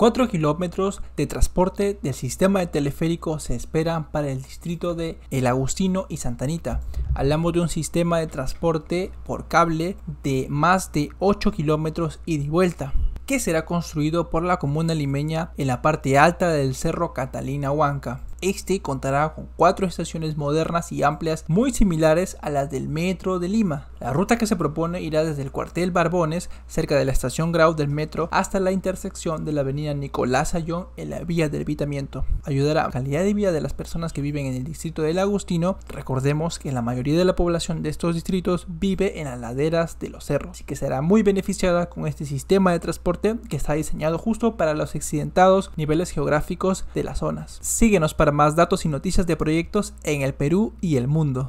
4 kilómetros de transporte del sistema de teleférico se esperan para el distrito de El Agustino y Santanita. Hablamos de un sistema de transporte por cable de más de 8 kilómetros y de vuelta que será construido por la comuna limeña en la parte alta del Cerro Catalina Huanca. Este contará con cuatro estaciones modernas y amplias muy similares a las del metro de Lima. La ruta que se propone irá desde el cuartel Barbones, cerca de la estación Grau del metro, hasta la intersección de la avenida Nicolás Ayón en la vía del Vitamiento. Ayudará a la calidad de vida de las personas que viven en el distrito del Agustino. Recordemos que la mayoría de la población de estos distritos vive en las laderas de los cerros, así que será muy beneficiada con este sistema de transporte que está diseñado justo para los accidentados niveles geográficos de las zonas. Síguenos para más datos y noticias de proyectos en el Perú y el mundo.